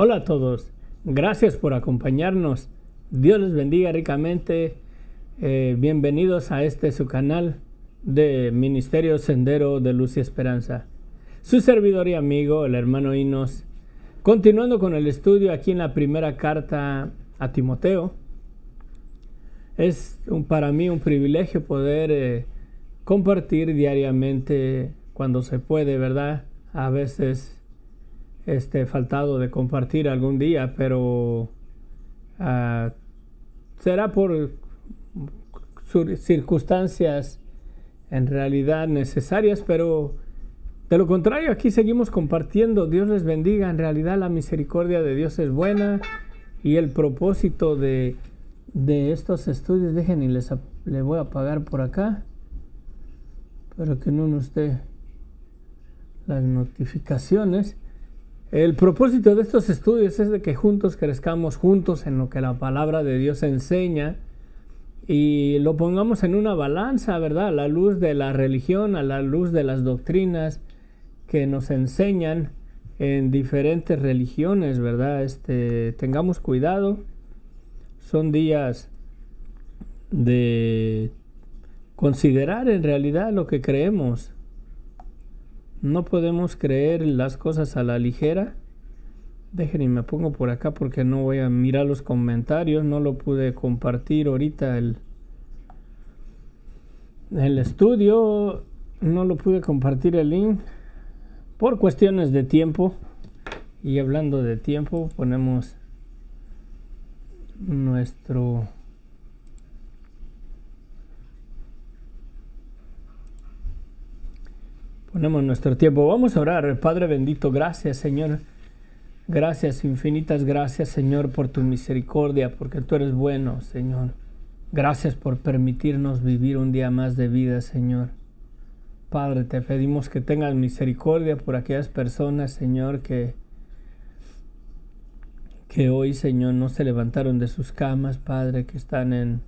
Hola a todos, gracias por acompañarnos. Dios les bendiga ricamente. Eh, bienvenidos a este su canal de Ministerio Sendero de Luz y Esperanza. Su servidor y amigo, el hermano Inos. Continuando con el estudio aquí en la primera carta a Timoteo, es para mí un privilegio poder eh, compartir diariamente cuando se puede, ¿verdad? A veces este, faltado de compartir algún día, pero ah, será por circunstancias en realidad necesarias, pero de lo contrario, aquí seguimos compartiendo. Dios les bendiga. En realidad la misericordia de Dios es buena y el propósito de, de estos estudios, dejen y les, voy a apagar por acá, pero que no nos dé las notificaciones. El propósito de estos estudios es de que juntos crezcamos juntos en lo que la palabra de Dios enseña y lo pongamos en una balanza, ¿verdad? A la luz de la religión, a la luz de las doctrinas que nos enseñan en diferentes religiones, ¿verdad? Este, tengamos cuidado. Son días de considerar en realidad lo que creemos. No podemos creer las cosas a la ligera. Dejen y me pongo por acá porque no voy a mirar los comentarios. No lo pude compartir ahorita el, el estudio. No lo pude compartir el link por cuestiones de tiempo. Y hablando de tiempo, ponemos nuestro Tenemos nuestro tiempo. Vamos a orar. Padre bendito, gracias Señor. Gracias, infinitas gracias Señor por tu misericordia, porque tú eres bueno Señor. Gracias por permitirnos vivir un día más de vida Señor. Padre, te pedimos que tengas misericordia por aquellas personas Señor que, que hoy Señor no se levantaron de sus camas Padre, que están en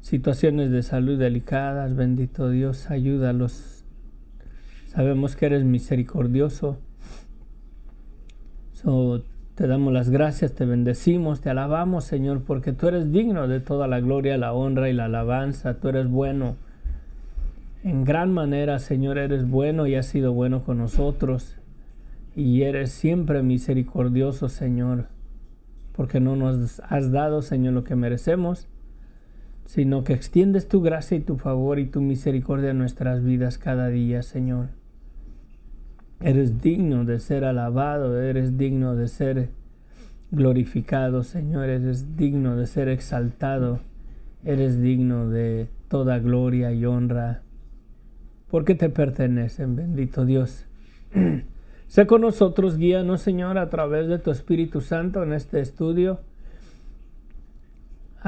situaciones de salud delicadas. Bendito Dios, ayúdalos Sabemos que eres misericordioso. te damos las gracias, te bendecimos, te alabamos, Señor, porque tú eres digno de toda la gloria, la honra y la alabanza. Tú eres bueno. En gran manera, Señor, eres bueno y has sido bueno con nosotros. Y eres siempre misericordioso, Señor, porque no nos has dado, Señor, lo que merecemos sino que extiendes tu gracia y tu favor y tu misericordia en nuestras vidas cada día, Señor. Eres digno de ser alabado, eres digno de ser glorificado, Señor, eres digno de ser exaltado, eres digno de toda gloria y honra, porque te pertenecen, bendito Dios. sé con nosotros, guíanos, Señor, a través de tu Espíritu Santo en este estudio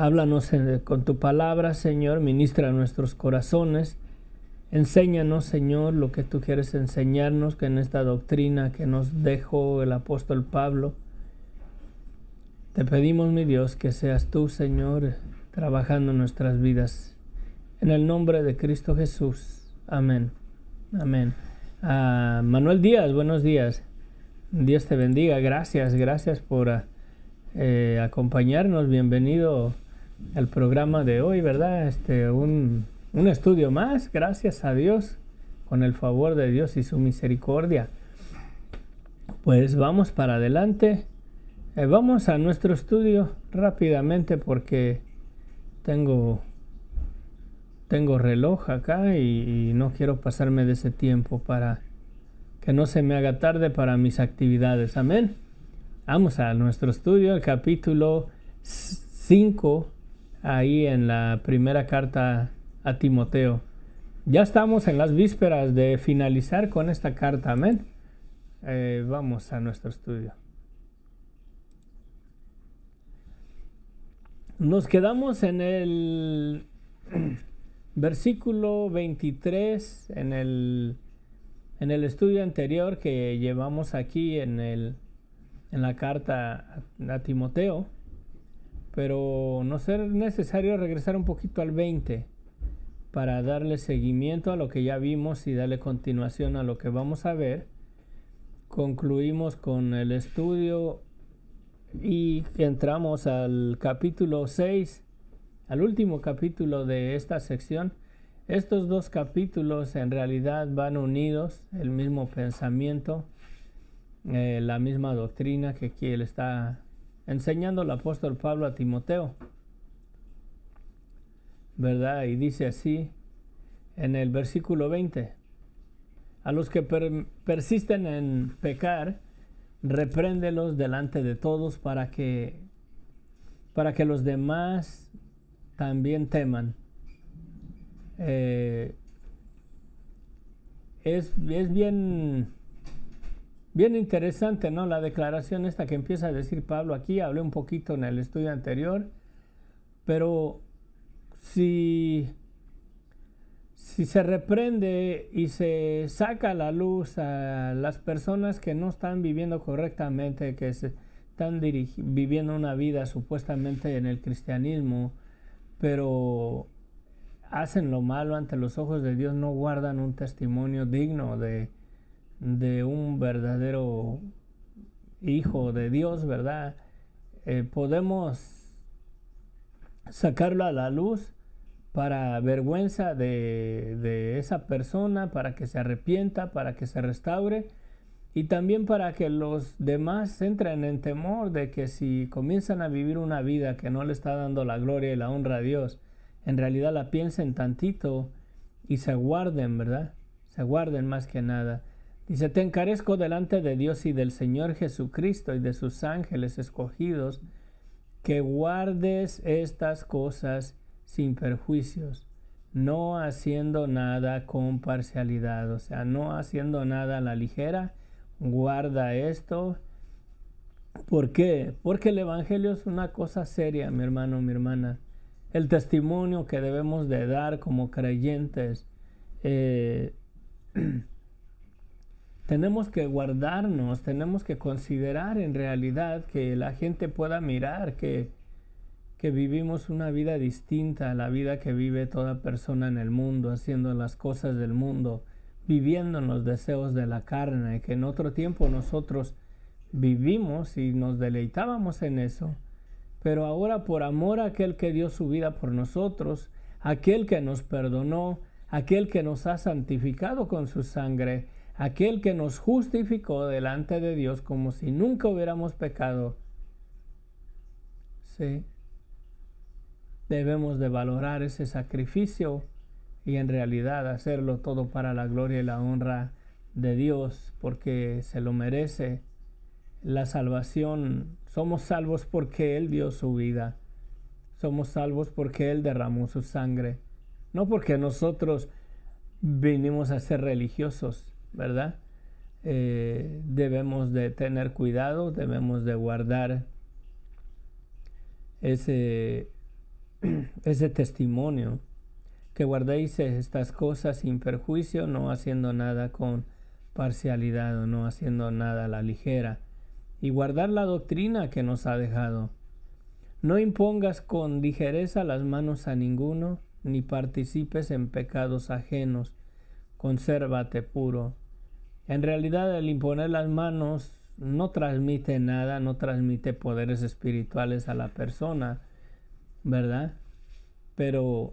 Háblanos eh, con tu palabra, Señor, ministra nuestros corazones. Enséñanos, Señor, lo que tú quieres enseñarnos, que en esta doctrina que nos dejó el apóstol Pablo. Te pedimos, mi Dios, que seas tú, Señor, trabajando nuestras vidas. En el nombre de Cristo Jesús. Amén. Amén. Ah, Manuel Díaz, buenos días. Dios te bendiga. Gracias, gracias por eh, acompañarnos. Bienvenido el programa de hoy, ¿verdad? Este, un, un estudio más, gracias a Dios, con el favor de Dios y su misericordia. Pues vamos para adelante. Eh, vamos a nuestro estudio rápidamente porque tengo, tengo reloj acá y, y, no quiero pasarme de ese tiempo para que no se me haga tarde para mis actividades. Amén. Vamos a nuestro estudio, el capítulo 5 ahí en la primera carta a Timoteo. Ya estamos en las vísperas de finalizar con esta carta, amén. Eh, vamos a nuestro estudio. Nos quedamos en el versículo 23, en el, estudio anterior que llevamos aquí en, la carta a Timoteo pero no ser necesario regresar un poquito al 20 para darle seguimiento a lo que ya vimos y darle continuación a lo que vamos a ver. Concluimos con el estudio y entramos al capítulo 6, al último capítulo de esta sección. Estos dos capítulos en realidad van unidos, el mismo pensamiento, eh, la misma doctrina que aquí él está enseñando el apóstol Pablo a Timoteo. ¿Verdad? Y dice así en el versículo 20, a los que persisten en pecar, repréndelos delante de todos para que, para que los demás también teman. Eh, es, es bien Bien interesante, ¿no? La declaración esta que empieza a decir Pablo aquí, hablé un poquito en el estudio anterior, pero si, si se reprende y se saca la luz a las personas que no están viviendo correctamente, que están viviendo una vida supuestamente en el cristianismo, pero hacen lo malo ante los ojos de Dios, no guardan un testimonio digno de de un verdadero hijo de Dios, ¿verdad? Eh, podemos sacarlo a la luz para vergüenza de, de, esa persona, para que se arrepienta, para que se restaure y también para que los demás entren en temor de que si comienzan a vivir una vida que no le está dando la gloria y la honra a Dios, en realidad la piensen tantito y se guarden, ¿verdad? Se guarden más que nada. Dice, te encarezco delante de Dios y del Señor Jesucristo y de sus ángeles escogidos, que guardes estas cosas sin perjuicios, no haciendo nada con parcialidad, o sea, no haciendo nada a la ligera, guarda esto. ¿Por qué? Porque el Evangelio es una cosa seria, mi hermano, mi hermana. El testimonio que debemos de dar como creyentes. Eh, tenemos que guardarnos, tenemos que considerar en realidad que la gente pueda mirar que, que vivimos una vida distinta a la vida que vive toda persona en el mundo, haciendo las cosas del mundo, viviendo en los deseos de la carne, que en otro tiempo nosotros vivimos y nos deleitábamos en eso, pero ahora por amor a aquel que dio su vida por nosotros, aquel que nos perdonó, aquel que nos ha santificado con su sangre, aquel que nos justificó delante de Dios como si nunca hubiéramos pecado, sí, debemos de valorar ese sacrificio y en realidad hacerlo todo para la gloria y la honra de Dios, porque se lo merece la salvación. Somos salvos porque Él dio su vida. Somos salvos porque Él derramó su sangre. No porque nosotros vinimos a ser religiosos. ¿verdad? Eh, debemos de tener cuidado, debemos de guardar ese, ese testimonio, que guardéis estas cosas sin perjuicio, no haciendo nada con parcialidad o no haciendo nada a la ligera, y guardar la doctrina que nos ha dejado. No impongas con ligereza las manos a ninguno, ni participes en pecados ajenos, consérvate puro. En realidad el imponer las manos no transmite nada, no transmite poderes espirituales a la persona, ¿verdad? Pero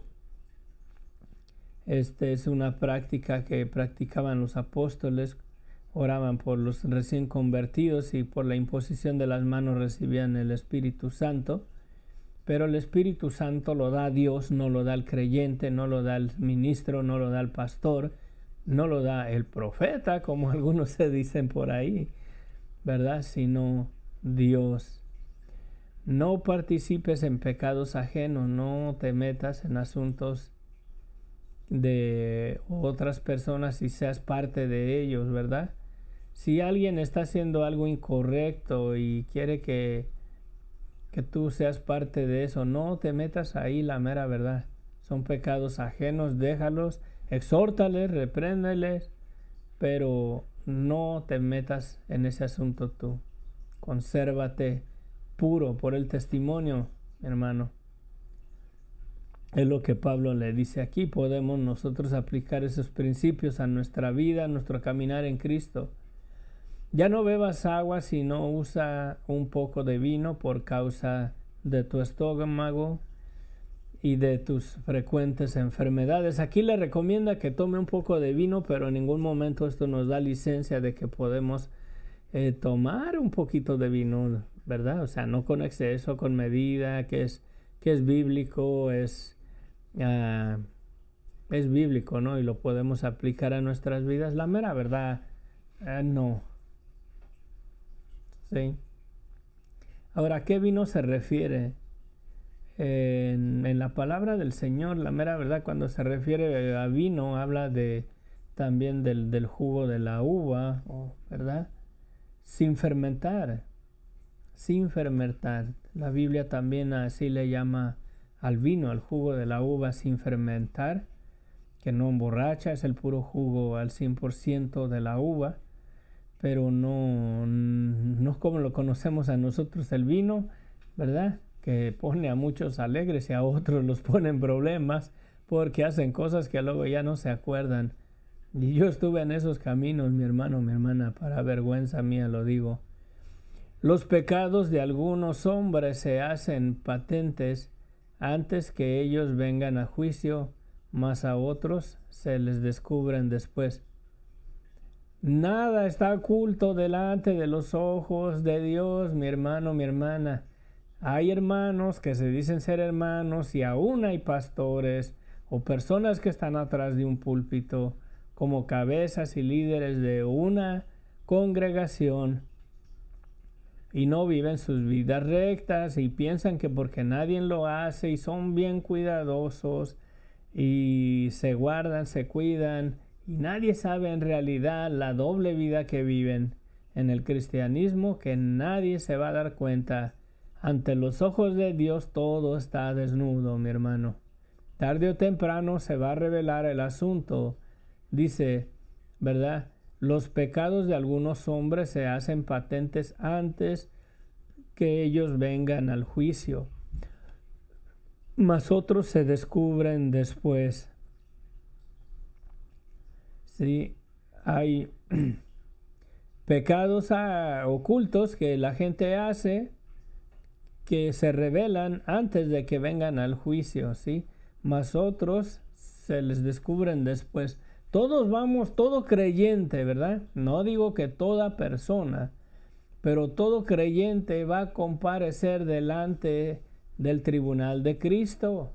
esta es una práctica que practicaban los apóstoles, oraban por los recién convertidos y por la imposición de las manos recibían el Espíritu Santo. Pero el Espíritu Santo lo da Dios, no lo da el creyente, no lo da el ministro, no lo da el pastor no lo da el profeta, como algunos se dicen por ahí, ¿verdad? Sino Dios. No participes en pecados ajenos, no te metas en asuntos de otras personas y seas parte de ellos, ¿verdad? Si alguien está haciendo algo incorrecto y quiere que, que tú seas parte de eso, no te metas ahí, la mera verdad. Son pecados ajenos, déjalos exhórtales, repréndeles, pero no te metas en ese asunto tú. Consérvate puro por el testimonio, hermano. Es lo que Pablo le dice aquí. Podemos nosotros aplicar esos principios a nuestra vida, a nuestro caminar en Cristo. Ya no bebas agua si no usa un poco de vino por causa de tu estómago y de tus frecuentes enfermedades. Aquí le recomienda que tome un poco de vino, pero en ningún momento esto nos da licencia de que podemos eh, tomar un poquito de vino, ¿verdad? O sea, no con exceso, con medida, que es, que es bíblico, es, ah, es bíblico, ¿no? Y lo podemos aplicar a nuestras vidas. La mera verdad, eh, no. Sí. Ahora, ¿a qué vino se refiere? en, la palabra del Señor, la mera verdad, cuando se refiere a vino, habla de también del, del jugo de la uva, ¿verdad? Sin fermentar, sin fermentar. La Biblia también así le llama al vino, al jugo de la uva sin fermentar, que no emborracha, es el puro jugo al 100% de la uva, pero no, no es como lo conocemos a nosotros el vino, ¿verdad? que pone a muchos alegres y a otros los ponen problemas porque hacen cosas que luego ya no se acuerdan. Y yo estuve en esos caminos, mi hermano, mi hermana, para vergüenza mía lo digo. Los pecados de algunos hombres se hacen patentes antes que ellos vengan a juicio, mas a otros se les descubren después. Nada está oculto delante de los ojos de Dios, mi hermano, mi hermana. Hay hermanos que se dicen ser hermanos y aún hay pastores o personas que están atrás de un púlpito como cabezas y líderes de una congregación y no viven sus vidas rectas y piensan que porque nadie lo hace y son bien cuidadosos y se guardan, se cuidan y nadie sabe en realidad la doble vida que viven en el cristianismo que nadie se va a dar cuenta ante los ojos de Dios todo está desnudo, mi hermano. Tarde o temprano se va a revelar el asunto. Dice, ¿verdad? Los pecados de algunos hombres se hacen patentes antes que ellos vengan al juicio, mas otros se descubren después. Sí, hay pecados ah, ocultos que la gente hace que se revelan antes de que vengan al juicio, ¿sí? más otros se les descubren después. Todos vamos, todo creyente, ¿verdad? No digo que toda persona, pero todo creyente va a comparecer delante del tribunal de Cristo.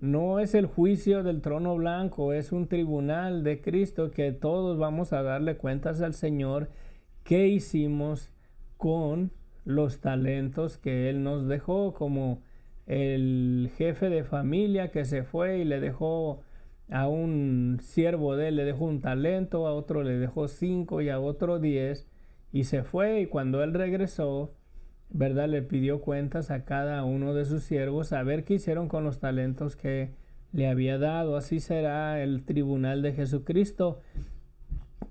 No es el juicio del trono blanco, es un tribunal de Cristo que todos vamos a darle cuentas al Señor qué hicimos con los talentos que Él nos dejó, como el jefe de familia que se fue y le dejó a un siervo de él, le dejó un talento, a otro le dejó cinco y a otro diez, y se fue y cuando él regresó, ¿verdad? Le pidió cuentas a cada uno de sus siervos a ver qué hicieron con los talentos que le había dado. Así será el tribunal de Jesucristo.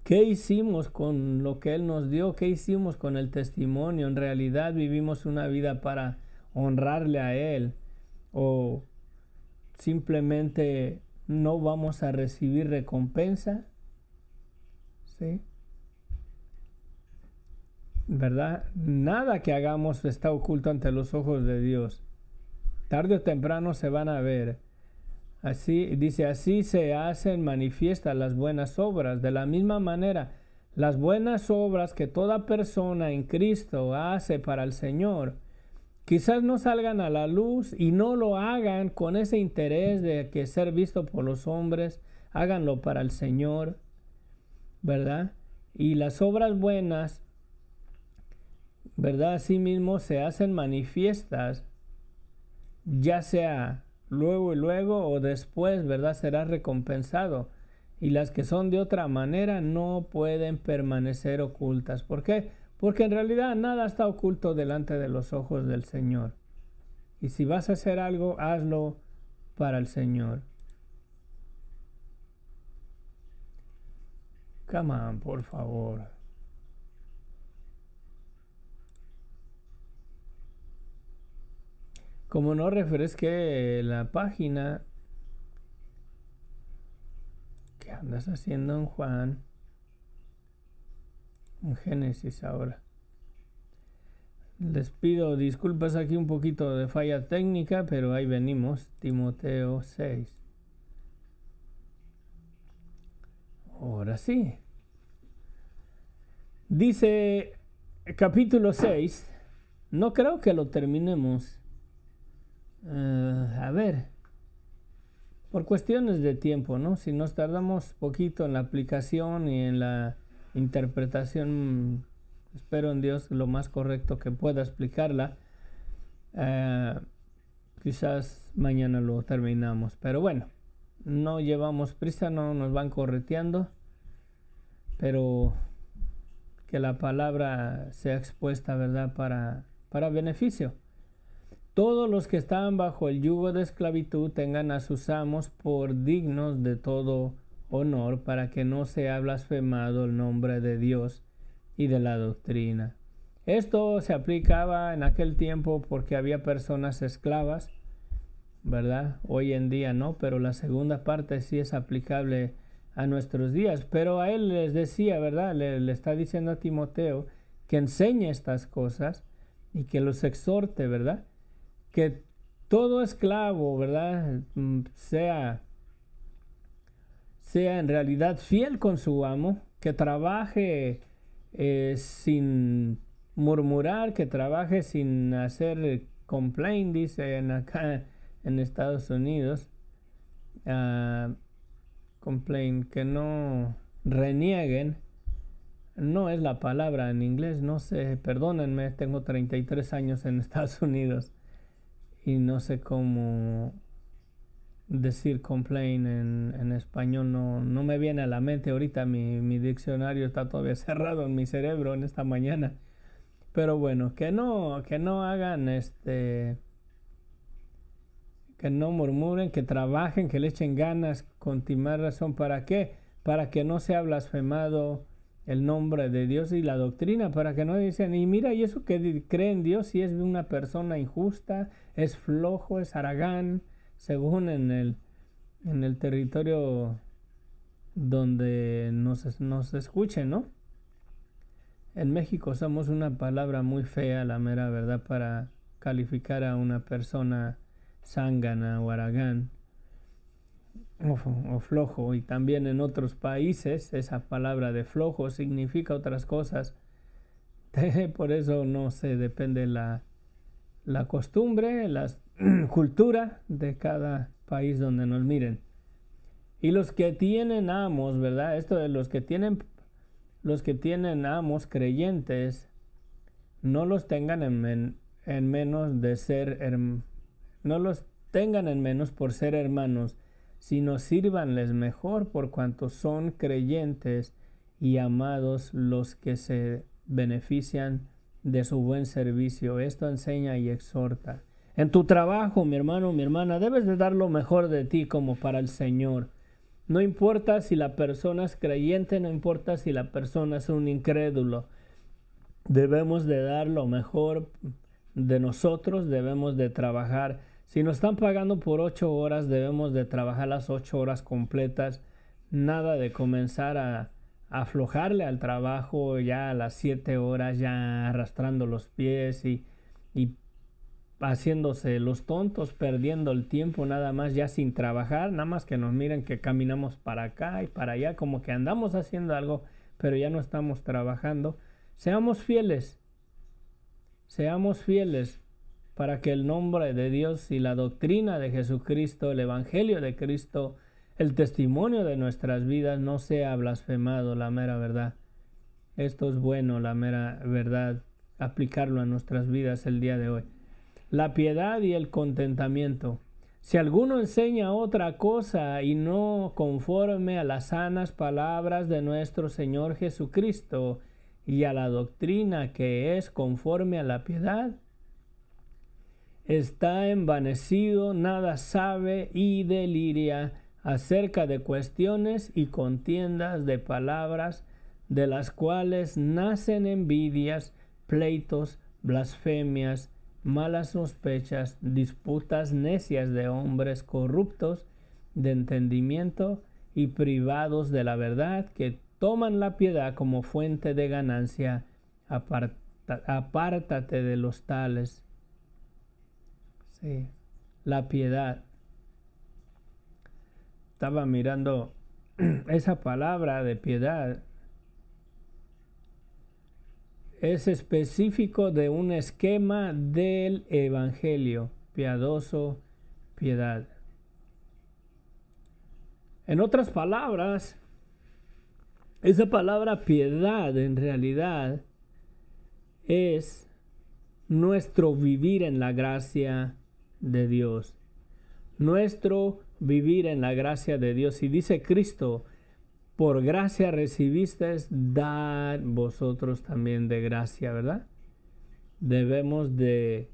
¿Qué hicimos con lo que Él nos dio? ¿Qué hicimos con el testimonio? ¿En realidad vivimos una vida para honrarle a Él? ¿O simplemente no vamos a recibir recompensa? ¿Sí? ¿Verdad? Nada que hagamos está oculto ante los ojos de Dios. Tarde o temprano se van a ver. Así dice, así se hacen manifiestas las buenas obras. De la misma manera, las buenas obras que toda persona en Cristo hace para el Señor, quizás no salgan a la luz y no lo hagan con ese interés de que ser visto por los hombres, háganlo para el Señor, ¿verdad? Y las obras buenas, ¿verdad? Asimismo se hacen manifiestas, ya sea luego y luego o después, ¿verdad? Serás recompensado. Y las que son de otra manera no pueden permanecer ocultas. ¿Por qué? Porque en realidad nada está oculto delante de los ojos del Señor. Y si vas a hacer algo, hazlo para el Señor. Come por favor. Como no refresque la página. ¿Qué andas haciendo en Juan? En Génesis ahora. Les pido disculpas aquí un poquito de falla técnica, pero ahí venimos. Timoteo 6. Ahora sí. Dice capítulo 6. No creo que lo terminemos. Eh, a ver, por cuestiones de tiempo, ¿no? Si nos tardamos poquito en la aplicación y en la interpretación, espero en Dios lo más correcto que pueda explicarla. Eh, quizás mañana lo terminamos, pero bueno, no llevamos prisa, no nos van correteando, pero que la palabra sea expuesta, ¿verdad? Para, para beneficio todos los que están bajo el yugo de esclavitud tengan a sus amos por dignos de todo honor, para que no sea blasfemado el nombre de Dios y de la doctrina. Esto se aplicaba en aquel tiempo porque había personas esclavas, ¿verdad? Hoy en día no, pero la segunda parte sí es aplicable a nuestros días. Pero a él les decía, ¿verdad? Le, le está diciendo a Timoteo que enseñe estas cosas y que los exhorte, ¿verdad? que todo esclavo, ¿verdad? Mm, sea, sea en realidad fiel con su amo, que trabaje eh, sin murmurar, que trabaje sin hacer complaint, dice acá en Estados Unidos. Ah, complain que no renieguen. No es la palabra en inglés, no sé, perdónenme, tengo 33 años en Estados Unidos y no sé cómo decir complain en, español, no, no, me viene a la mente ahorita, mi, diccionario está todavía cerrado en mi cerebro en esta mañana. Pero bueno, que no, que no hagan este que no murmuren, que trabajen, que le echen ganas, con timar razón, ¿para qué? Para que no sea blasfemado el nombre de Dios y la doctrina para que no dicen, y mira, y eso que creen Dios si es una persona injusta, es flojo, es aragán, según en el, en el territorio donde nos, nos escuchen, ¿no? En México usamos una palabra muy fea, la mera verdad, para calificar a una persona zángana o aragán o, flojo y también en otros países esa palabra de flojo significa otras cosas. Por eso no se depende la, la costumbre, la cultura de cada país donde nos miren. Y los que tienen amos, ¿verdad? Esto de los que tienen los que tienen amos creyentes no los tengan en, menos de ser no los tengan en menos por ser hermanos sino sírvanles mejor por cuanto son creyentes y amados los que se benefician de su buen servicio. Esto enseña y exhorta. En tu trabajo, mi hermano, mi hermana, debes de dar lo mejor de ti como para el Señor. No importa si la persona es creyente, no importa si la persona es un incrédulo. Debemos de dar lo mejor de nosotros, debemos de trabajar si nos están pagando por ocho horas, debemos de trabajar las 8 horas completas. Nada de comenzar a, aflojarle al trabajo ya a las siete horas, ya arrastrando los pies y, y haciéndose los tontos, perdiendo el tiempo nada más ya sin trabajar, nada más que nos miren que caminamos para acá y para allá, como que andamos haciendo algo, pero ya no estamos trabajando. Seamos fieles, seamos fieles, para que el nombre de Dios y la doctrina de Jesucristo, el Evangelio de Cristo, el testimonio de nuestras vidas no sea blasfemado, la mera verdad. Esto es bueno, la mera verdad, aplicarlo a nuestras vidas el día de hoy. La piedad y el contentamiento. Si alguno enseña otra cosa y no conforme a las sanas palabras de nuestro Señor Jesucristo y a la doctrina que es conforme a la piedad, está envanecido, nada sabe y deliria acerca de cuestiones y contiendas de palabras, de las cuales nacen envidias, pleitos, blasfemias, malas sospechas, disputas necias de hombres corruptos de entendimiento y privados de la verdad, que toman la piedad como fuente de ganancia, apártate de los tales. Sí. La piedad. Estaba mirando esa palabra de piedad. Es específico de un esquema del Evangelio, piadoso, piedad. En otras palabras, esa palabra piedad en realidad es nuestro vivir en la gracia de Dios. Nuestro vivir en la gracia de Dios. Y dice Cristo, por gracia recibisteis, dar vosotros también de gracia, ¿verdad? Debemos de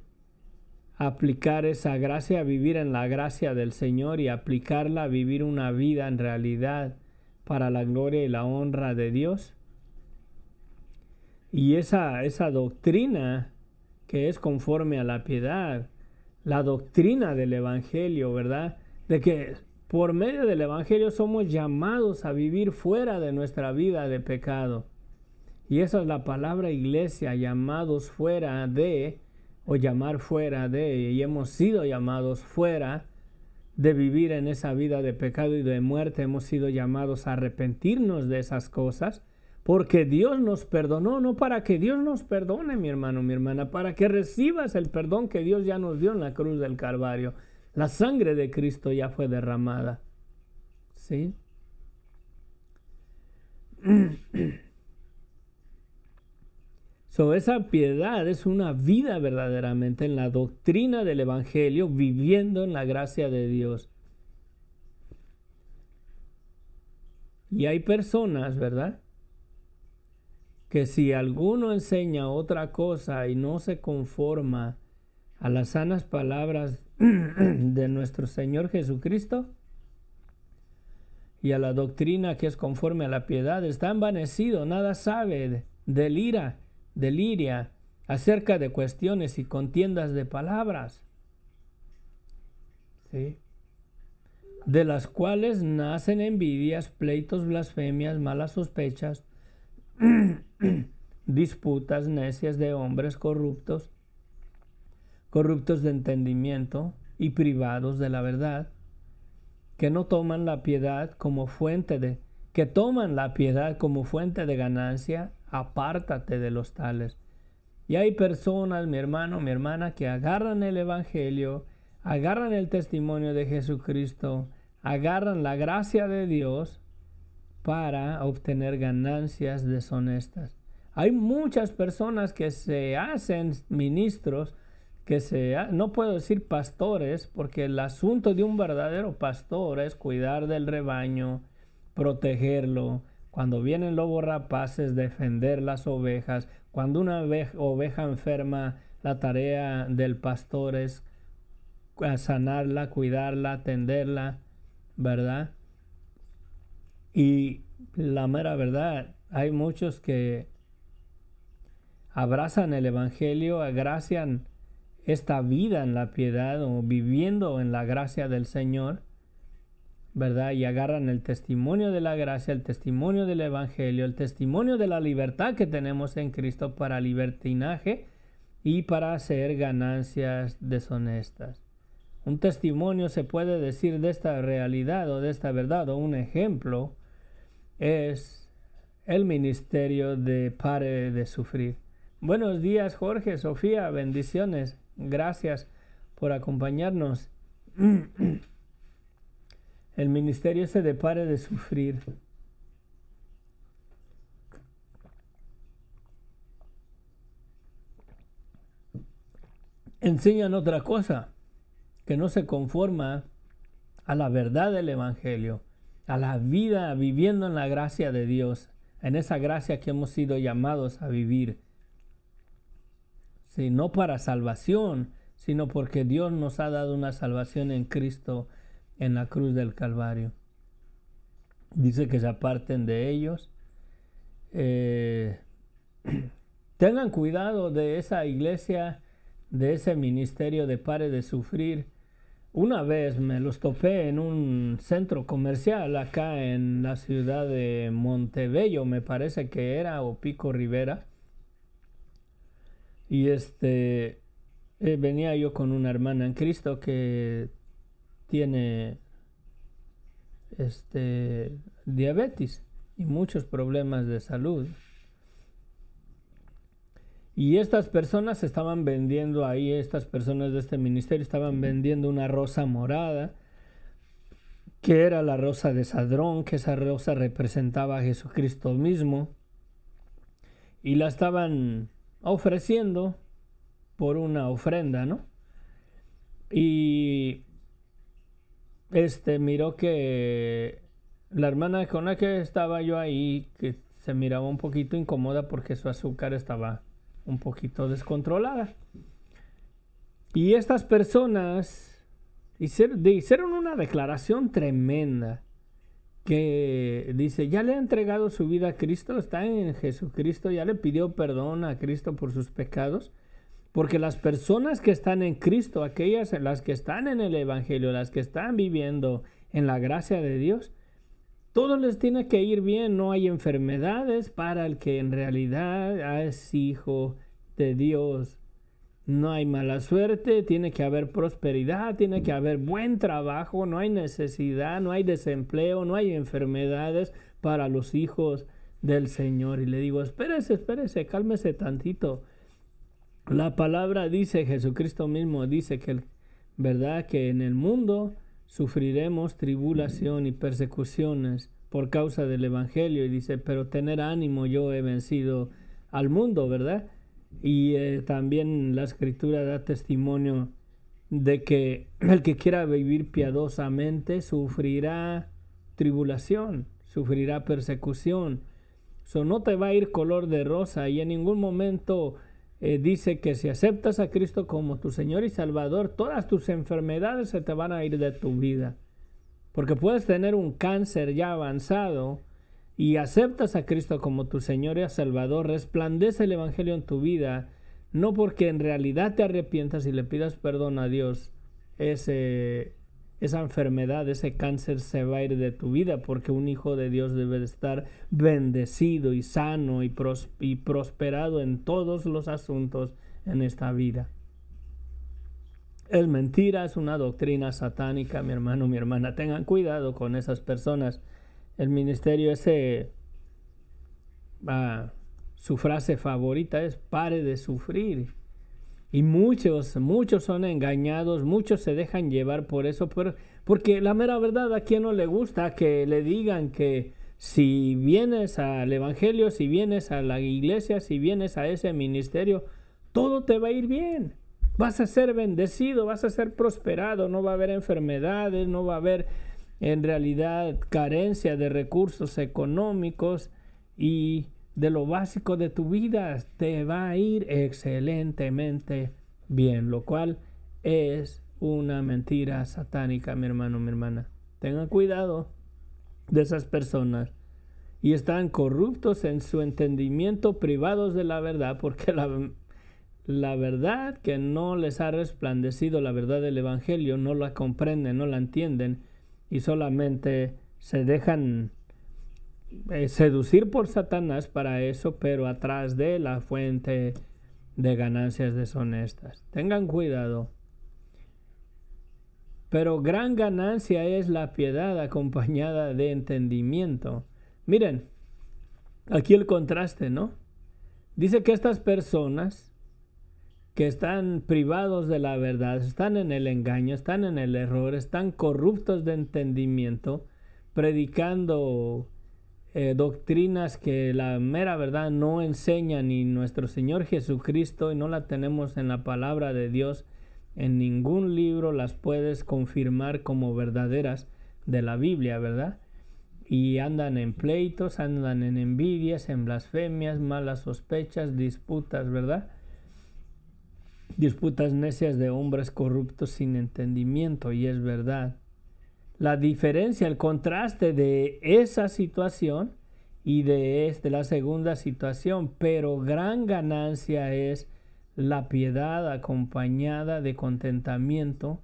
aplicar esa gracia, vivir en la gracia del Señor y aplicarla, vivir una vida en realidad para la gloria y la honra de Dios. Y esa, esa doctrina que es conforme a la piedad la doctrina del Evangelio, ¿verdad? De que por medio del Evangelio somos llamados a vivir fuera de nuestra vida de pecado. Y esa es la palabra iglesia, llamados fuera de, o llamar fuera de, y hemos sido llamados fuera de vivir en esa vida de pecado y de muerte, hemos sido llamados a arrepentirnos de esas cosas porque Dios nos perdonó, no para que Dios nos perdone, mi hermano, mi hermana, para que recibas el perdón que Dios ya nos dio en la cruz del Calvario. La sangre de Cristo ya fue derramada. ¿Sí? So, esa piedad es una vida verdaderamente en la doctrina del Evangelio, viviendo en la gracia de Dios. Y hay personas, ¿verdad? que si alguno enseña otra cosa y no se conforma a las sanas palabras de nuestro Señor Jesucristo y a la doctrina que es conforme a la piedad, está envanecido, nada sabe, delira, deliria acerca de cuestiones y contiendas de palabras, ¿sí? de las cuales nacen envidias, pleitos, blasfemias, malas sospechas, disputas necias de hombres corruptos, corruptos de entendimiento y privados de la verdad, que no toman la piedad como fuente de que toman la piedad como fuente de ganancia, apártate de los tales. Y hay personas, mi hermano, mi hermana, que agarran el evangelio, agarran el testimonio de Jesucristo, agarran la gracia de Dios para obtener ganancias deshonestas. Hay muchas personas que se hacen ministros, que se, no puedo decir pastores, porque el asunto de un verdadero pastor es cuidar del rebaño, protegerlo, cuando vienen lobos rapaces, defender las ovejas, cuando una oveja enferma, la tarea del pastor es sanarla, cuidarla, atenderla, ¿verdad? Y la mera verdad, hay muchos que abrazan el Evangelio, agracian esta vida en la piedad o viviendo en la gracia del Señor, ¿verdad? Y agarran el testimonio de la gracia, el testimonio del Evangelio, el testimonio de la libertad que tenemos en Cristo para libertinaje y para hacer ganancias deshonestas. Un testimonio se puede decir de esta realidad o de esta verdad o un ejemplo es el ministerio de Pare de Sufrir. Buenos días Jorge, Sofía, bendiciones, gracias por acompañarnos. El ministerio se este depare de Sufrir. Enseñan otra cosa que no se conforma a la verdad del Evangelio a la vida viviendo en la gracia de Dios, en esa gracia que hemos sido llamados a vivir. no para salvación, sino porque Dios nos ha dado una salvación en Cristo en la cruz del Calvario. Dice que se aparten de ellos. Eh, tengan cuidado de esa iglesia, de ese ministerio de pare de sufrir una vez me los topé en un centro comercial acá en la ciudad de Montebello, me parece que era, o Pico Rivera. Y este, eh, venía yo con una hermana en Cristo que tiene este, diabetes y muchos problemas de salud. Y estas personas estaban vendiendo ahí, estas personas de este ministerio estaban vendiendo una rosa morada, que era la rosa de Sadrón, que esa rosa representaba a Jesucristo mismo, y la estaban ofreciendo por una ofrenda, ¿no? Y este miró que la hermana con la que estaba yo ahí, que se miraba un poquito incómoda porque su azúcar estaba un poquito descontrolada. Y estas personas hicieron una declaración tremenda que dice, ya le ha entregado su vida a Cristo, está en Jesucristo, ya le pidió perdón a Cristo por sus pecados, porque las personas que están en Cristo, aquellas las que están en el Evangelio, las que están viviendo en la gracia de Dios, todo les tiene que ir bien, no hay enfermedades para el que en realidad es hijo de Dios. No hay mala suerte, tiene que haber prosperidad, tiene que haber buen trabajo, no hay necesidad, no hay desempleo, no hay enfermedades para los hijos del Señor. Y le digo, espérese, espérese, cálmese tantito. La palabra dice, Jesucristo mismo dice que, ¿verdad? Que en el mundo sufriremos tribulación y persecuciones por causa del Evangelio. Y dice, pero tener ánimo, yo he vencido al mundo, ¿verdad? Y eh, también la escritura da testimonio de que el que quiera vivir piadosamente sufrirá tribulación, sufrirá persecución. So, no te va a ir color de rosa y en ningún momento eh, dice que si aceptas a Cristo como tu Señor y Salvador, todas tus enfermedades se te van a ir de tu vida. Porque puedes tener un cáncer ya avanzado y aceptas a Cristo como tu Señor y Salvador, resplandece el Evangelio en tu vida, no porque en realidad te arrepientas y le pidas perdón a Dios, Ese, esa enfermedad, ese cáncer se va a ir de tu vida, porque un hijo de Dios debe de estar bendecido y sano y, prosperado en todos los asuntos en esta vida. Es mentira, es una doctrina satánica, mi hermano, mi hermana. Tengan cuidado con esas personas. El ministerio ese, ah, su frase favorita es pare de sufrir. Y muchos, muchos son engañados, muchos se dejan llevar por eso, porque la mera verdad a quien no le gusta que le digan que si vienes al Evangelio, si vienes a la iglesia, si vienes a ese ministerio, todo te va a ir bien. Vas a ser bendecido, vas a ser prosperado, no va a haber enfermedades, no va a haber en realidad carencia de recursos económicos y de lo básico de tu vida, te va a ir excelentemente bien, lo cual es una mentira satánica, mi hermano, mi hermana. Tengan cuidado de esas personas y están corruptos en su entendimiento, privados de la verdad, porque la, la verdad que no les ha resplandecido, la verdad del Evangelio, no la comprenden, no la entienden y solamente se dejan eh, seducir por Satanás para eso, pero atrás de la fuente de ganancias deshonestas. Tengan cuidado. Pero gran ganancia es la piedad acompañada de entendimiento. Miren, aquí el contraste, ¿no? Dice que estas personas que están privados de la verdad, están en el engaño, están en el error, están corruptos de entendimiento, predicando eh, doctrinas que la mera verdad no enseña ni nuestro Señor Jesucristo y no la tenemos en la palabra de Dios. En ningún libro las puedes confirmar como verdaderas de la Biblia, ¿verdad? Y andan en pleitos, andan en envidias, en blasfemias, malas sospechas, disputas, ¿verdad? Disputas necias de hombres corruptos sin entendimiento, y es verdad la diferencia, el contraste de esa situación y de, este, la segunda situación, pero gran ganancia es la piedad acompañada de contentamiento,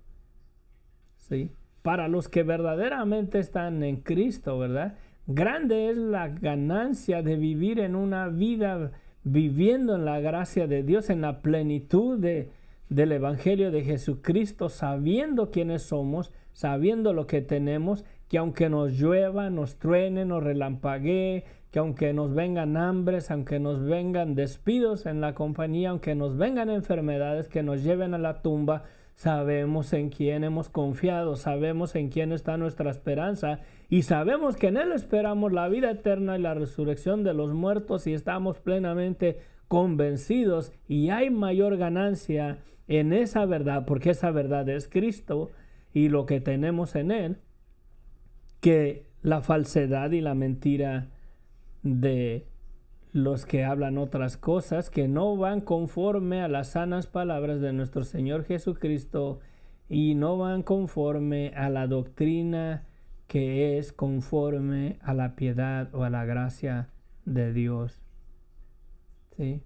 ¿sí? Para los que verdaderamente están en Cristo, ¿verdad? Grande es la ganancia de vivir en una vida viviendo en la gracia de Dios, en la plenitud del Evangelio de Jesucristo, sabiendo quiénes somos, sabiendo lo que tenemos, que aunque nos llueva, nos truene, nos relampaguee, que aunque nos vengan hambres, aunque nos vengan despidos en la compañía, aunque nos vengan enfermedades que nos lleven a la tumba, sabemos en quién hemos confiado, sabemos en quién está nuestra esperanza y sabemos que en Él esperamos la vida eterna y la resurrección de los muertos y estamos plenamente convencidos y hay mayor ganancia en esa verdad, porque esa verdad es Cristo, y lo que tenemos en él que la falsedad y la mentira de los que hablan otras cosas que no van conforme a las sanas palabras de nuestro Señor Jesucristo y no van conforme a la doctrina que es conforme a la piedad o a la gracia de Dios. ¿Sí?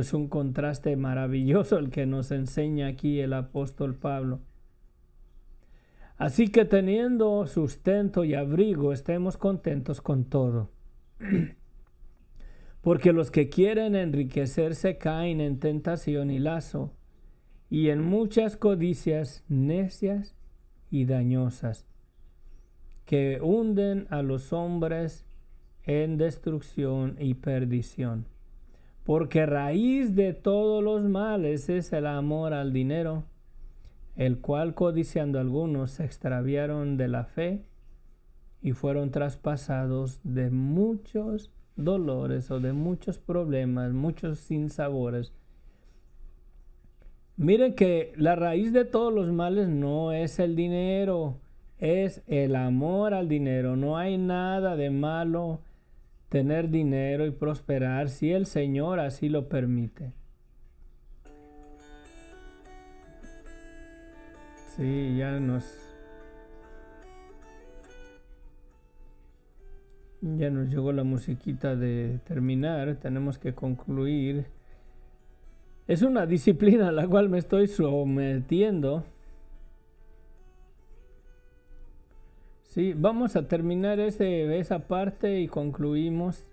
es un contraste maravilloso el que nos enseña aquí el apóstol Pablo. Así que teniendo sustento y abrigo, estemos contentos con todo. Porque los que quieren enriquecerse caen en tentación y lazo, y en muchas codicias necias y dañosas, que hunden a los hombres en destrucción y perdición. Porque raíz de todos los males es el amor al dinero, el cual codiciando algunos se extraviaron de la fe y fueron traspasados de muchos dolores o de muchos problemas, muchos sinsabores. Miren que la raíz de todos los males no es el dinero, es el amor al dinero. No hay nada de malo tener dinero y prosperar si el Señor así lo permite. Sí, ya nos... Ya nos llegó la musiquita de terminar, tenemos que concluir. Es una disciplina a la cual me estoy sometiendo Sí, vamos a terminar este, esa parte y concluimos.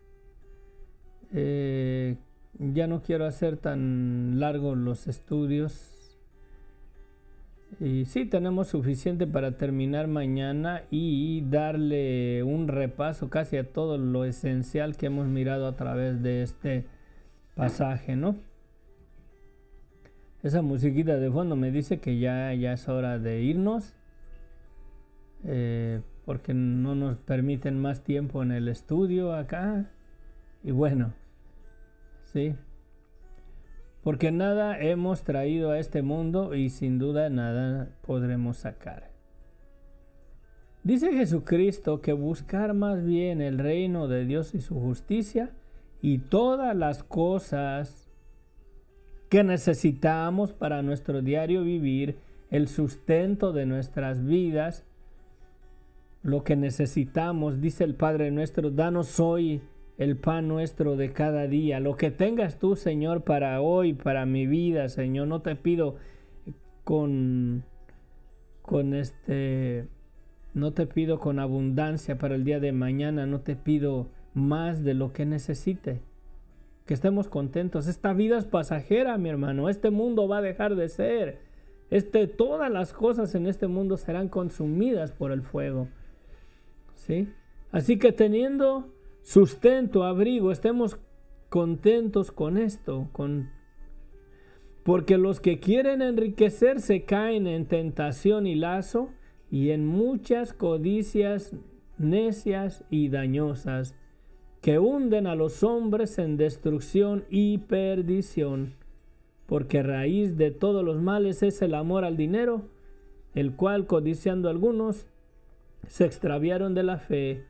Eh, ya no quiero hacer tan largo los estudios. Y sí, tenemos suficiente para terminar mañana y darle un repaso casi a todo lo esencial que hemos mirado a través de este pasaje, ¿no? Esa musiquita de fondo me dice que ya, ya es hora de irnos. Eh, porque no nos permiten más tiempo en el estudio acá. Y bueno, sí. Porque nada hemos traído a este mundo y sin duda nada podremos sacar. Dice Jesucristo que buscar más bien el reino de Dios y su justicia y todas las cosas que necesitamos para nuestro diario vivir, el sustento de nuestras vidas, lo que necesitamos, dice el Padre nuestro, danos hoy el pan nuestro de cada día, lo que tengas tú, Señor, para hoy, para mi vida, Señor, no te pido con con este no te pido con abundancia para el día de mañana, no te pido más de lo que necesite. Que estemos contentos. Esta vida es pasajera, mi hermano. Este mundo va a dejar de ser. Este, todas las cosas en este mundo serán consumidas por el fuego. ¿sí? Así que teniendo sustento, abrigo, estemos contentos con esto, con porque los que quieren enriquecerse caen en tentación y lazo y en muchas codicias necias y dañosas que hunden a los hombres en destrucción y perdición, porque raíz de todos los males es el amor al dinero, el cual codiciando algunos se extraviaron de la fe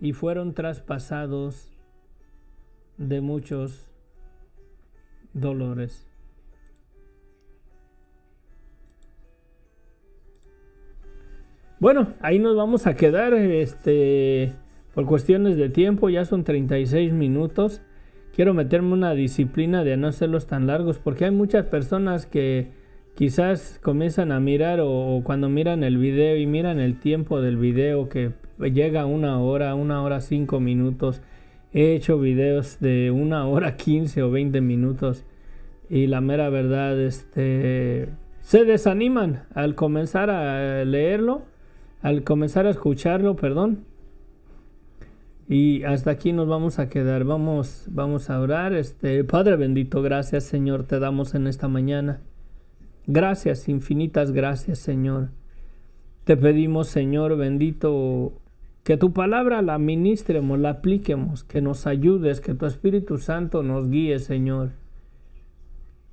y fueron traspasados de muchos dolores. Bueno, ahí nos vamos a quedar este, por cuestiones de tiempo, ya son 36 minutos. Quiero meterme una disciplina de no serlos tan largos, porque hay muchas personas que quizás comienzan a mirar o, cuando miran el video y miran el tiempo del video que llega a una hora, una hora cinco minutos. He hecho videos de una hora quince o veinte minutos y la mera verdad, este, se desaniman al comenzar a leerlo, al comenzar a escucharlo, perdón. Y hasta aquí nos vamos a quedar. Vamos, vamos a orar. Este, Padre bendito, gracias Señor, te damos en esta mañana. Gracias, infinitas gracias, Señor. Te pedimos, Señor bendito, que tu palabra la ministremos, la apliquemos, que nos ayudes, que tu Espíritu Santo nos guíe, Señor,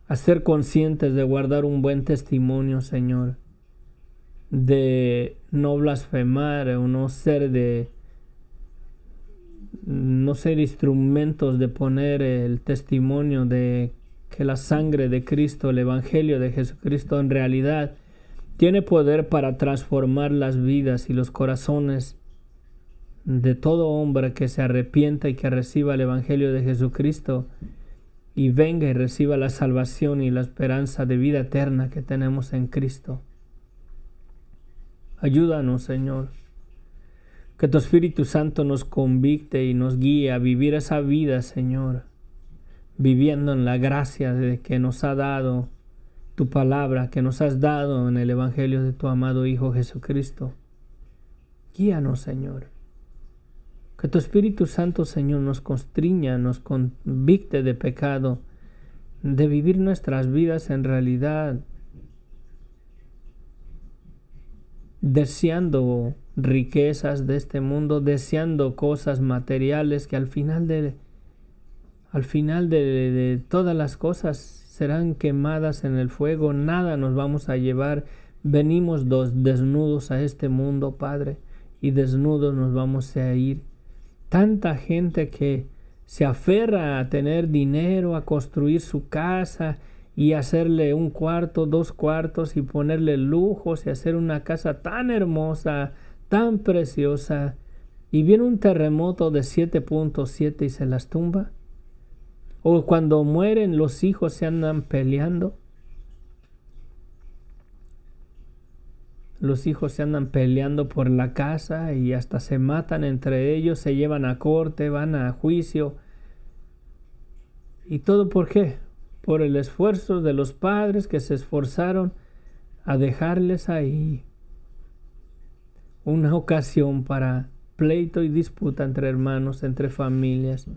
a ser conscientes de guardar un buen testimonio, Señor, de no blasfemar o no ser de no ser instrumentos de poner el testimonio de que la sangre de Cristo, el Evangelio de Jesucristo en realidad tiene poder para transformar las vidas y los corazones de todo hombre que se arrepienta y que reciba el Evangelio de Jesucristo y venga y reciba la salvación y la esperanza de vida eterna que tenemos en Cristo. Ayúdanos, Señor, que tu Espíritu Santo nos convicte y nos guíe a vivir esa vida, Señor, viviendo en la gracia de que nos ha dado tu palabra, que nos has dado en el Evangelio de tu amado Hijo Jesucristo. Guíanos, Señor. Que tu Espíritu Santo, Señor, nos constriña, nos convicte de pecado, de vivir nuestras vidas en realidad deseando riquezas de este mundo, deseando cosas materiales que al final de al final de, todas las cosas serán quemadas en el fuego, nada nos vamos a llevar. Venimos dos desnudos a este mundo, Padre, y desnudos nos vamos a ir. Tanta gente que se aferra a tener dinero, a construir su casa y hacerle un cuarto, dos cuartos y ponerle lujos y hacer una casa tan hermosa, tan preciosa. Y viene un terremoto de 7.7 y se las tumba o cuando mueren los hijos se andan peleando. Los hijos se andan peleando por la casa y hasta se matan entre ellos, se llevan a corte, van a juicio. ¿Y todo por qué? Por el esfuerzo de los padres que se esforzaron a dejarles ahí una ocasión para pleito y disputa entre hermanos, entre familias.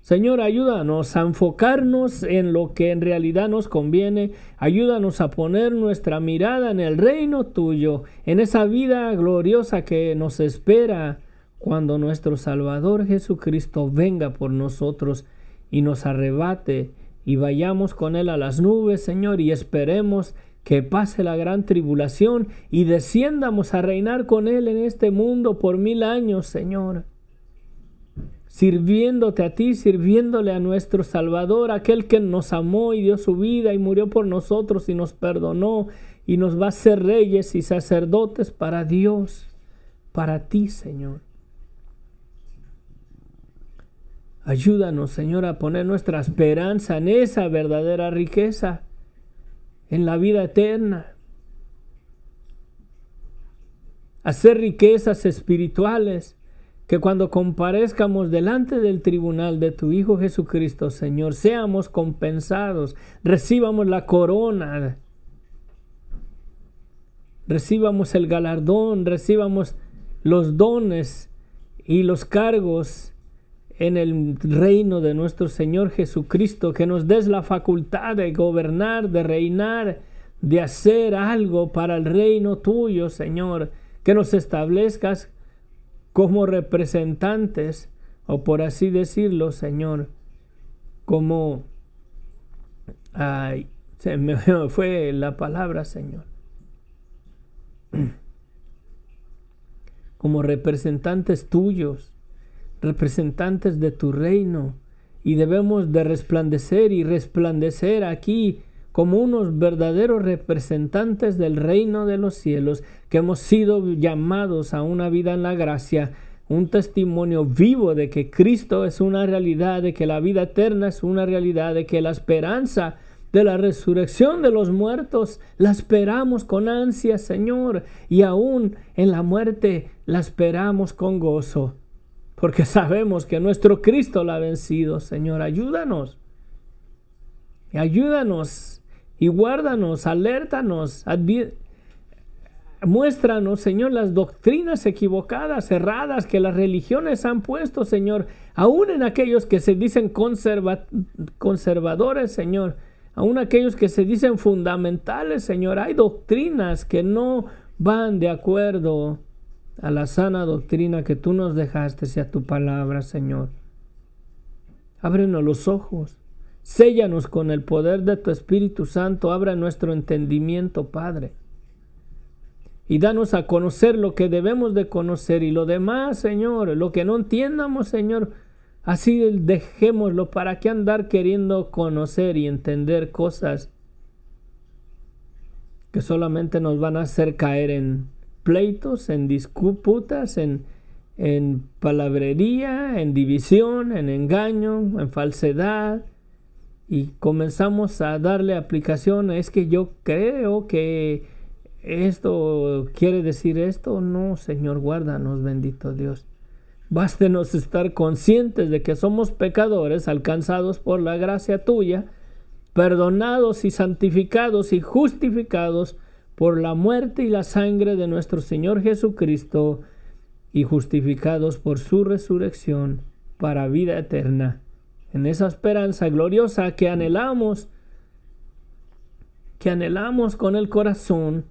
Señor, ayúdanos a enfocarnos en lo que en realidad nos conviene. Ayúdanos a poner nuestra mirada en el reino tuyo, en esa vida gloriosa que nos espera cuando nuestro Salvador Jesucristo venga por nosotros y nos arrebate y vayamos con Él a las nubes, Señor, y esperemos que pase la gran tribulación y desciendamos a reinar con Él en este mundo por mil años, Señor sirviéndote a ti, sirviéndole a nuestro Salvador, aquel que nos amó y dio su vida y murió por nosotros y nos perdonó y nos va a ser reyes y sacerdotes para Dios, para ti, Señor. Ayúdanos, Señor, a poner nuestra esperanza en esa verdadera riqueza, en la vida eterna. Hacer riquezas espirituales que cuando comparezcamos delante del tribunal de tu Hijo Jesucristo, Señor, seamos compensados, recibamos la corona, recibamos el galardón, recibamos los dones y los cargos en el reino de nuestro Señor Jesucristo, que nos des la facultad de gobernar, de reinar, de hacer algo para el reino tuyo, Señor, que nos establezcas como representantes, o por así decirlo, Señor, como... Ay, se me fue la palabra, Señor. Como representantes tuyos, representantes de tu reino, y debemos de resplandecer y resplandecer aquí como unos verdaderos representantes del reino de los cielos, que hemos sido llamados a una vida en la gracia, un testimonio vivo de que Cristo es una realidad, de que la vida eterna es una realidad, de que la esperanza de la resurrección de los muertos la esperamos con ansia, Señor, y aún en la muerte la esperamos con gozo, porque sabemos que nuestro Cristo la ha vencido, Señor, ayúdanos. Ayúdanos y guárdanos, alértanos, muéstranos, Señor, las doctrinas equivocadas, erradas que las religiones han puesto, Señor, aún en aquellos que se dicen conservadores, Señor, aún aquellos que se dicen fundamentales, Señor, hay doctrinas que no van de acuerdo a la sana doctrina que tú nos dejaste y a tu palabra, Señor. Ábrenos los ojos Séllanos con el poder de tu Espíritu Santo, abra nuestro entendimiento, Padre. Y danos a conocer lo que debemos de conocer y lo demás, Señor, lo que no entiendamos, Señor, así dejémoslo para que andar queriendo conocer y entender cosas que solamente nos van a hacer caer en pleitos, en disputas, en, en palabrería, en división, en engaño, en falsedad, y comenzamos a darle aplicación, es que yo creo que esto quiere decir esto, no, Señor, guárdanos, bendito Dios. Bástenos estar conscientes de que somos pecadores alcanzados por la gracia tuya, perdonados y santificados y justificados por la muerte y la sangre de nuestro Señor Jesucristo y justificados por su resurrección para vida eterna en esa esperanza gloriosa que anhelamos, que anhelamos con el corazón,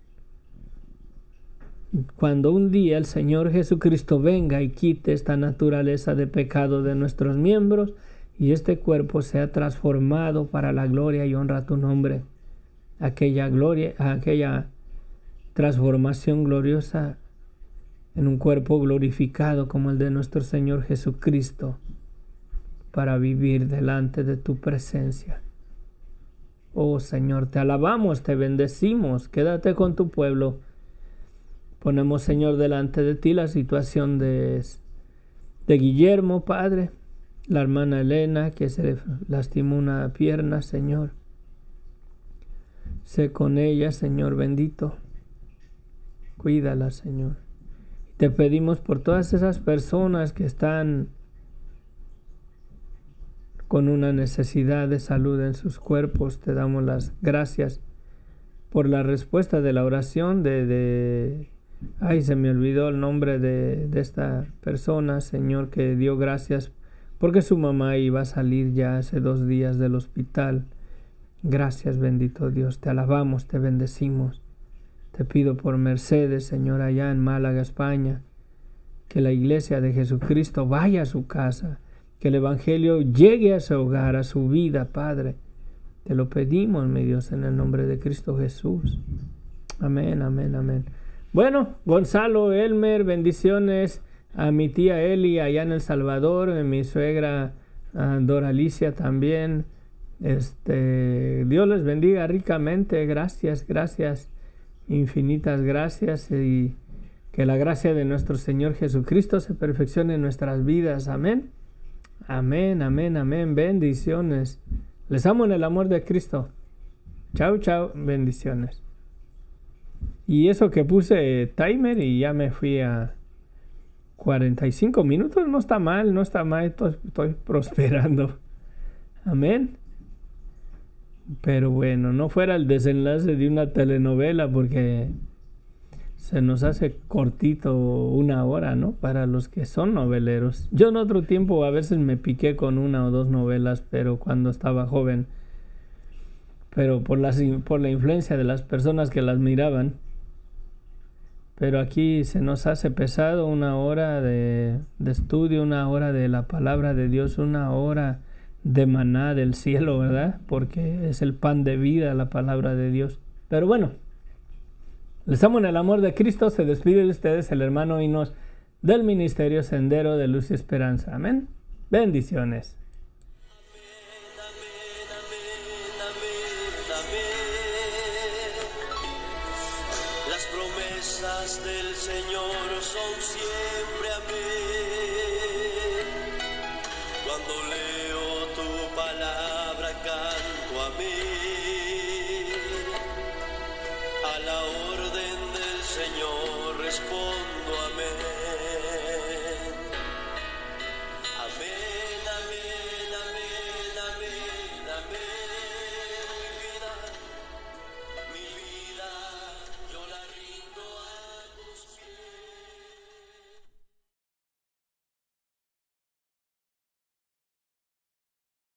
cuando un día el Señor Jesucristo venga y quite esta naturaleza de pecado de nuestros miembros y este cuerpo sea transformado para la gloria y honra a tu nombre. Aquella gloria, aquella transformación gloriosa en un cuerpo glorificado como el de nuestro Señor Jesucristo para vivir delante de tu presencia. Oh Señor, te alabamos, te bendecimos, quédate con tu pueblo. Ponemos, Señor, delante de ti la situación de, de Guillermo, Padre, la hermana Elena, que se le lastimó una pierna, Señor. Sé con ella, Señor bendito. Cuídala, Señor. Te pedimos por todas esas personas que están con una necesidad de salud en sus cuerpos. Te damos las gracias por la respuesta de la oración de... de... Ay, se me olvidó el nombre de, de esta persona, Señor, que dio gracias porque su mamá iba a salir ya hace dos días del hospital. Gracias, bendito Dios, te alabamos, te bendecimos. Te pido por Mercedes, Señora allá en Málaga, España, que la iglesia de Jesucristo vaya a su casa que el Evangelio llegue a su hogar, a su vida, Padre. Te lo pedimos, mi Dios, en el nombre de Cristo Jesús. Amén, amén, amén. Bueno, Gonzalo, Elmer, bendiciones a mi tía Eli allá en El Salvador, a mi suegra a Dora Alicia también. Este, Dios les bendiga ricamente. Gracias, gracias, infinitas gracias y que la gracia de nuestro Señor Jesucristo se perfeccione en nuestras vidas. Amén. Amén, amén, amén. Bendiciones. Les amo en el amor de Cristo. Chao, chao. Bendiciones. Y eso que puse eh, timer y ya me fui a 45 minutos. No está mal, no está mal. Estoy, estoy prosperando. Amén. Pero bueno, no fuera el desenlace de una telenovela porque se nos hace cortito una hora, ¿no? Para los que son noveleros. Yo en otro tiempo a veces me piqué con una o dos novelas, pero cuando estaba joven. Pero por, las, por la influencia de las personas que las miraban. Pero aquí se nos hace pesado una hora de, de estudio, una hora de la palabra de Dios, una hora de maná del cielo, ¿verdad? Porque es el pan de vida la palabra de Dios. Pero bueno. Les amo en el amor de Cristo. Se despide de ustedes el hermano Inos del Ministerio Sendero de Luz y Esperanza. Amén. Bendiciones.